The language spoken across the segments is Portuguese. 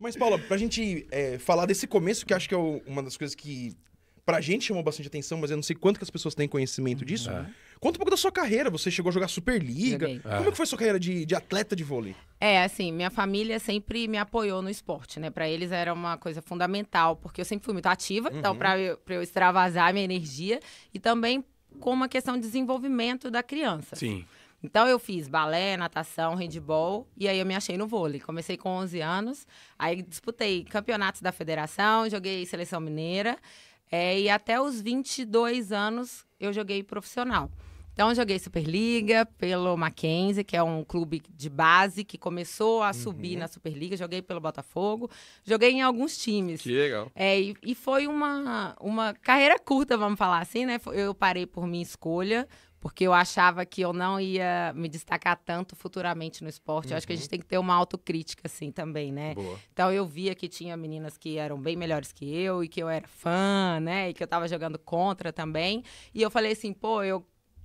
Mas, Paula, pra gente é, falar desse começo, que acho que é o, uma das coisas que pra gente chamou bastante atenção, mas eu não sei quanto que as pessoas têm conhecimento disso. É. Conta um pouco da sua carreira. Você chegou a jogar Superliga. É. Como que foi a sua carreira de, de, atleta de vôlei? É, assim, minha família sempre me apoiou no esporte, né? Pra eles era uma coisa fundamental, porque eu sempre fui muito ativa, então uhum. então pra eu, pra eu extravasar minha energia e também com uma questão de desenvolvimento da criança. Sim. Então eu fiz balé, natação, handball e aí eu me achei no vôlei. Comecei com 11 anos, aí disputei campeonatos da federação, joguei seleção mineira é, e até os 22 anos eu joguei profissional. Então joguei Superliga pelo Mackenzie, que é um clube de base que começou a uhum. subir na Superliga. Joguei pelo Botafogo, joguei em alguns times. Que legal. É, e, e foi uma, uma carreira curta, vamos falar assim, né? Eu parei por minha escolha, porque eu achava que eu não ia me destacar tanto futuramente no esporte. Uhum. Eu acho que a uhum. gente tem que ter uma autocrítica, assim, também, né? Boa. Então eu via que tinha meninas que eram bem melhores que eu e que eu era fã, né? E que eu tava jogando contra também. E eu falei assim, pô, eu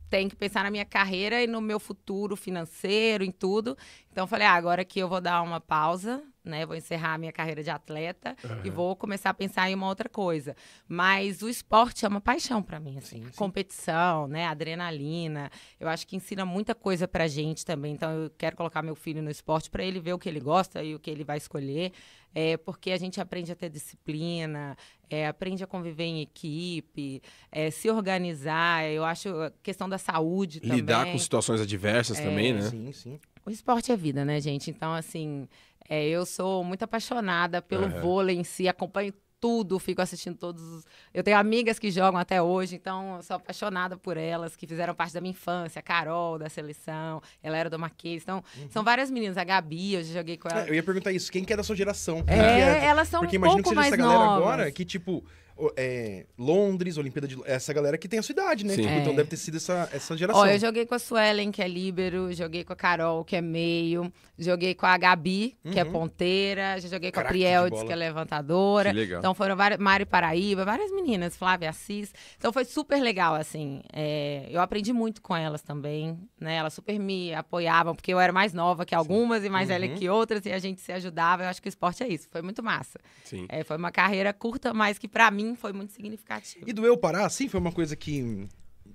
tenho que pensar na minha carreira e no meu futuro financeiro, em tudo. Então eu falei, ah, agora que eu vou dar uma pausa, né? Vou encerrar a minha carreira de atleta uhum. e vou começar a pensar em uma outra coisa. Mas o esporte é uma paixão para mim, assim. Sim, sim. Competição, né? Adrenalina. Eu acho que ensina muita coisa pra gente também. Então eu quero colocar meu filho no esporte para ele ver o que ele gosta e o que ele vai escolher. É porque a gente aprende a ter disciplina, é, aprende a conviver em equipe, é, se organizar. Eu acho a questão da saúde Lidar também. Lidar com situações adversas é, também, né? Sim, sim. O esporte é vida, né, gente? Então, assim, é, eu sou muito apaixonada pelo uhum. vôlei em si, acompanho tudo, fico assistindo todos. Os... Eu tenho amigas que jogam até hoje, então sou apaixonada por elas, que fizeram parte da minha infância. A Carol, da seleção, ela era do Marquês. Então, uhum. são várias meninas. A Gabi, eu já joguei com é, ela. É, eu ia perguntar isso, quem que é da sua geração? É, é, elas são Porque um imagino pouco que seja mais essa galera novas. agora que, tipo, é, Londres, Olimpíada de Essa galera que tem a sua idade, né? Tipo, então é. Então deve ter sido essa, essa geração. Ó, eu joguei com a Suelen, que é líbero, joguei com a Carol, que é meio, joguei com a Gabi, uhum. que é uhum. ponteira, já joguei Caraca, com a Prieldes, que é levantadora. Que legal. Então foram várias, Mari Paraíba, várias meninas, Flávia Assis. Então foi super legal, assim. É, eu aprendi muito com elas também, né? Elas super me apoiavam, porque eu era mais nova que algumas Sim. e mais uhum. velha que outras, e a gente se ajudava. Eu acho que o esporte é isso, foi muito massa. Sim. É, foi uma carreira curta, mas que para mim mim foi muito significativo. E doeu Parar, assim, foi uma coisa que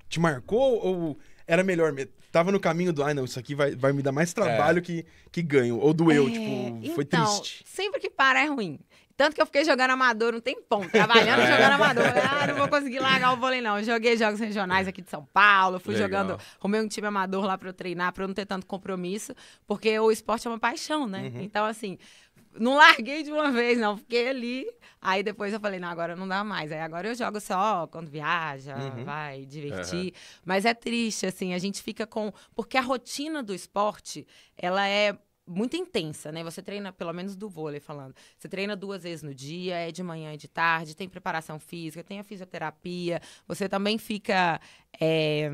te marcou ou era melhor mesmo? Tava no caminho do, ai ah, não, isso aqui vai, vai me dar mais trabalho é. que, que ganho. Ou doeu, é, tipo, foi então, triste. Sempre que para é ruim. Tanto que eu fiquei jogando amador um tempão, trabalhando e é. jogando amador. Ah, não vou conseguir largar o vôlei, não. joguei jogos regionais aqui de São Paulo, fui Legal. jogando, arrumei um time amador lá pra eu treinar, pra eu não ter tanto compromisso, porque o esporte é uma paixão, né? Uhum. Então, assim, não larguei de uma vez, não. Fiquei ali. Aí depois eu falei, não, agora não dá mais. Aí agora eu jogo só quando viaja, uhum. vai divertir. Uhum. Mas é triste, assim, a gente fica com. Porque a rotina do esporte, ela é muito intensa, né? Você treina, pelo menos do vôlei falando, você treina duas vezes no dia, é de manhã e de tarde, tem preparação física, tem a fisioterapia, você também fica. É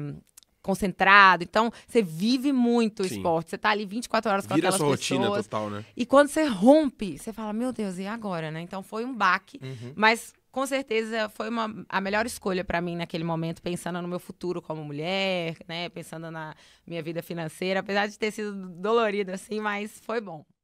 concentrado. Então, você vive muito o esporte. Você tá ali 24 horas com Vira aquelas sua pessoas. rotina total, né? E quando você rompe, você fala, meu Deus, e agora, né? Então, foi um baque. Uhum. Mas com certeza foi uma, a melhor escolha para mim naquele momento, pensando no meu futuro como mulher, né? Pensando na minha vida financeira, apesar de ter sido dolorido assim, mas foi bom.